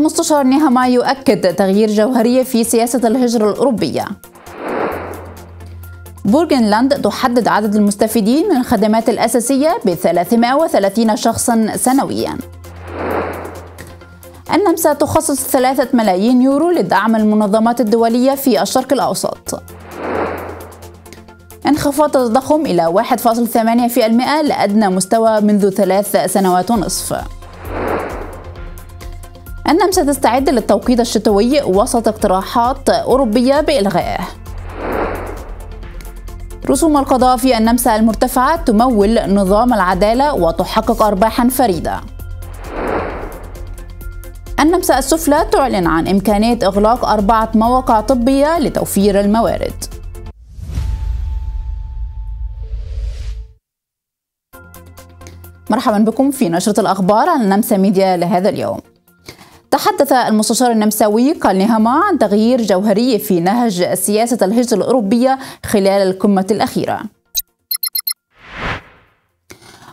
المستشار نهما يؤكد تغيير جوهري في سياسة الهجرة الأوروبية بورغنلاند تحدد عدد المستفيدين من الخدمات الأساسية ب 330 شخصا سنويا النمسا تخصص 3 ملايين يورو لدعم المنظمات الدولية في الشرق الأوسط انخفاض التضخم إلى 1.8% لأدنى مستوى منذ ثلاث سنوات ونصف النمسا تستعد للتوقيت الشتوي وسط اقتراحات أوروبية بإلغائه رسوم القضاء في النمسا المرتفعة تمول نظام العدالة وتحقق أرباحا فريدة النمسا السفلى تعلن عن إمكانية إغلاق أربعة مواقع طبية لتوفير الموارد مرحبا بكم في نشرة الأخبار على النمسا ميديا لهذا اليوم تحدث المستشار النمساوي كالنهاما عن تغيير جوهري في نهج سياسة الهجرة الأوروبية خلال القمة الأخيرة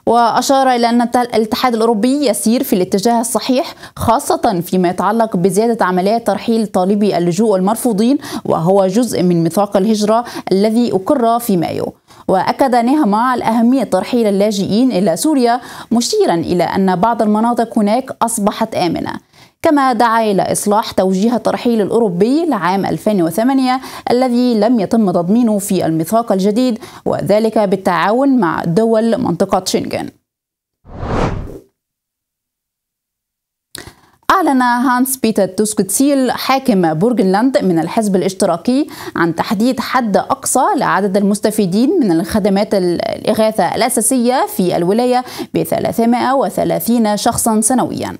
وأشار إلى أن الاتحاد الأوروبي يسير في الاتجاه الصحيح خاصة فيما يتعلق بزيادة عمليات ترحيل طالبي اللجوء المرفوضين وهو جزء من ميثاق الهجرة الذي أقر في مايو وأكد نهما على أهمية ترحيل اللاجئين إلى سوريا مشيرا إلى أن بعض المناطق هناك أصبحت آمنة كما دعا إلى إصلاح توجيه الترحيل الأوروبي لعام 2008 الذي لم يتم تضمينه في الميثاق الجديد وذلك بالتعاون مع دول منطقة شنغن أعلن هانس بيتر توسكوتسيل حاكم بورغنلاند من الحزب الاشتراكي عن تحديد حد أقصى لعدد المستفيدين من الخدمات الإغاثة الأساسية في الولاية ب 330 شخصا سنويا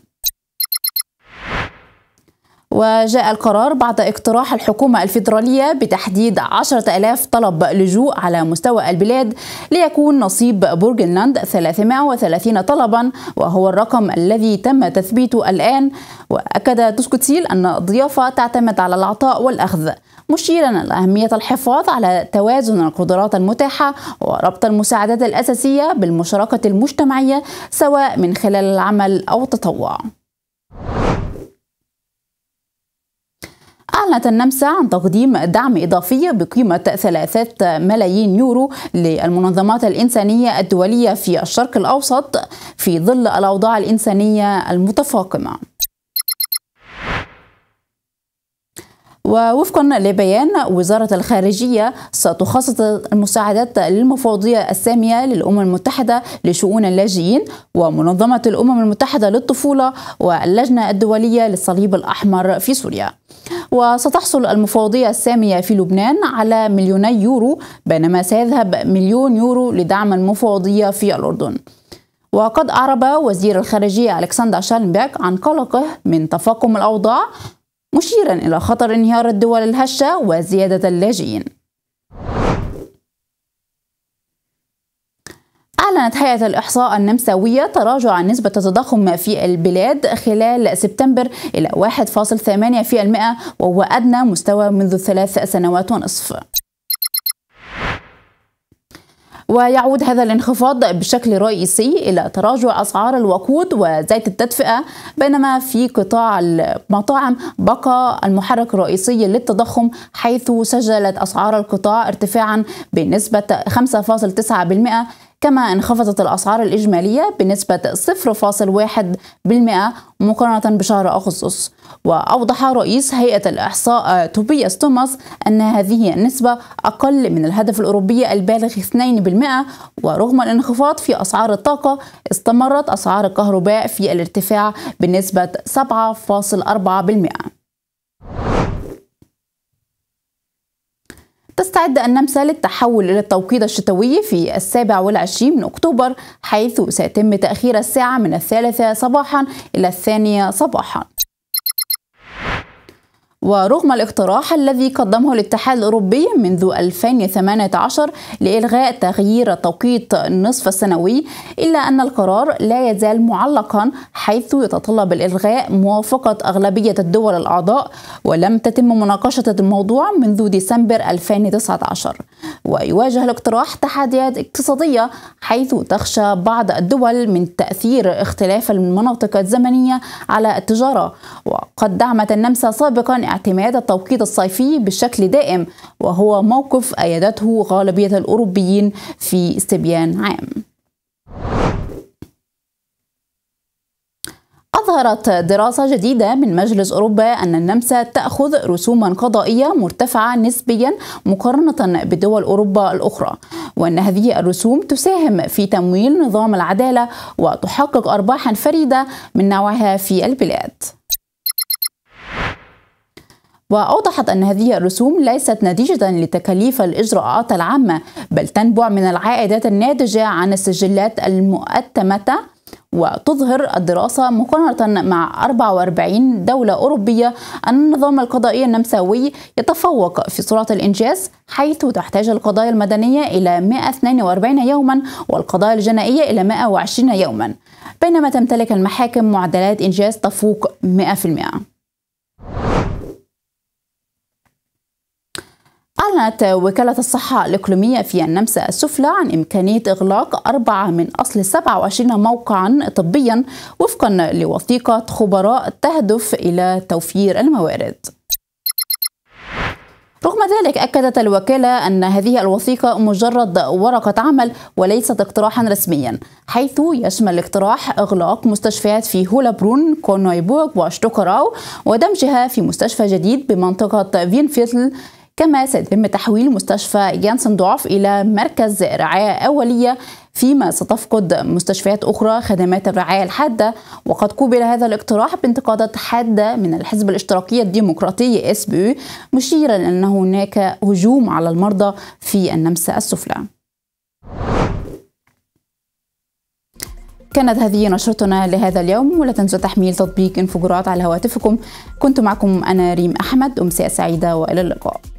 وجاء القرار بعد اقتراح الحكومة الفيدرالية بتحديد 10,000 طلب لجوء على مستوى البلاد ليكون نصيب بورجنلاند 330 طلبا وهو الرقم الذي تم تثبيته الآن وأكد توسكوتسيل أن الضيافة تعتمد على العطاء والأخذ مشيرا إلى أهمية الحفاظ على توازن القدرات المتاحة وربط المساعدات الأساسية بالمشاركة المجتمعية سواء من خلال العمل أو التطوع أعلنت النمسا عن تقديم دعم إضافي بقيمة 3 ملايين يورو للمنظمات الإنسانية الدولية في الشرق الأوسط في ظل الأوضاع الإنسانية المتفاقمة. ووفقا لبيان وزارة الخارجية ستخصص المساعدات للمفوضية السامية للأمم المتحدة لشؤون اللاجئين ومنظمة الأمم المتحدة للطفولة واللجنة الدولية للصليب الأحمر في سوريا وستحصل المفوضية السامية في لبنان على مليوني يورو بينما سيذهب مليون يورو لدعم المفوضية في الأردن وقد أعرب وزير الخارجية ألكسندر شالنبيك عن قلقه من تفاقم الأوضاع مشيرا إلى خطر انهيار الدول الهشة وزيادة اللاجئين أعلنت هيئة الإحصاء النمساوية تراجع نسبة التضخم في البلاد خلال سبتمبر إلى 1.8% وهو أدنى مستوى منذ ثلاث سنوات ونصف ويعود هذا الانخفاض بشكل رئيسي إلى تراجع أسعار الوقود وزيت التدفئة بينما في قطاع المطاعم بقى المحرك الرئيسي للتضخم حيث سجلت أسعار القطاع ارتفاعا بنسبة 5.9% كما انخفضت الأسعار الإجمالية بنسبة 0.1% مقارنة بشهر أغسطس وأوضح رئيس هيئة الإحصاء توبياس توماس أن هذه النسبة أقل من الهدف الأوروبي البالغ 2% ورغم الانخفاض في أسعار الطاقة استمرت أسعار الكهرباء في الارتفاع بنسبة 7.4% تستعد النمسا للتحول إلى التوقيت الشتوي في السابع والعشرين من أكتوبر حيث سيتم تأخير الساعة من الثالثة صباحا إلى الثانية صباحا ورغم الاقتراح الذي قدمه الاتحاد الأوروبي منذ 2018 لإلغاء تغيير توقيت النصف السنوي إلا أن القرار لا يزال معلقا حيث يتطلب الإلغاء موافقة أغلبية الدول الأعضاء ولم تتم مناقشة الموضوع منذ ديسمبر 2019 ويواجه الاقتراح تحديات اقتصادية حيث تخشى بعض الدول من تأثير اختلاف المناطق الزمنية على التجارة وقد دعمت النمسا سابقا اعتماد التوقيت الصيفي بشكل دائم وهو موقف أيدته غالبية الأوروبيين في استبيان عام أظهرت دراسة جديدة من مجلس أوروبا أن النمسا تأخذ رسوما قضائية مرتفعة نسبيا مقارنة بدول أوروبا الأخرى وأن هذه الرسوم تساهم في تمويل نظام العدالة وتحقق أرباحا فريدة من نوعها في البلاد وأوضحت أن هذه الرسوم ليست نتيجة لتكاليف الإجراءات العامة بل تنبع من العائدات الناتجة عن السجلات المؤتمتة وتظهر الدراسة مقارنة مع 44 دولة أوروبية أن النظام القضائي النمساوي يتفوق في سرعة الإنجاز حيث تحتاج القضايا المدنية إلى 142 يوما والقضايا الجنائية إلى 120 يوما بينما تمتلك المحاكم معدلات إنجاز تفوق 100% أعلنت وكالة الصحة الإقليمية في النمسا السفلى عن إمكانية إغلاق أربعة من أصل 27 موقعا طبيا وفقا لوثيقة خبراء تهدف إلى توفير الموارد رغم ذلك أكدت الوكالة أن هذه الوثيقة مجرد ورقة عمل وليست اقتراحا رسميا حيث يشمل الاقتراح إغلاق مستشفيات في هولابرون كونويبورغ وشتوكراو ودمجها في مستشفى جديد بمنطقة فينفيتل كما سيتم تحويل مستشفى جانسن ضعف إلى مركز رعاية أولية فيما ستفقد مستشفيات أخرى خدمات الرعاية الحادة وقد قوبل هذا الاقتراح بانتقادات حادة من الحزب الاشتراكي الديمقراطي اس بي مشيرا أن هناك هجوم على المرضى في النمسا السفلى كانت هذه نشرتنا لهذا اليوم ولا تنسوا تحميل تطبيق انفجارات على هواتفكم كنت معكم أنا ريم أحمد أمسية سعيدة وإلى اللقاء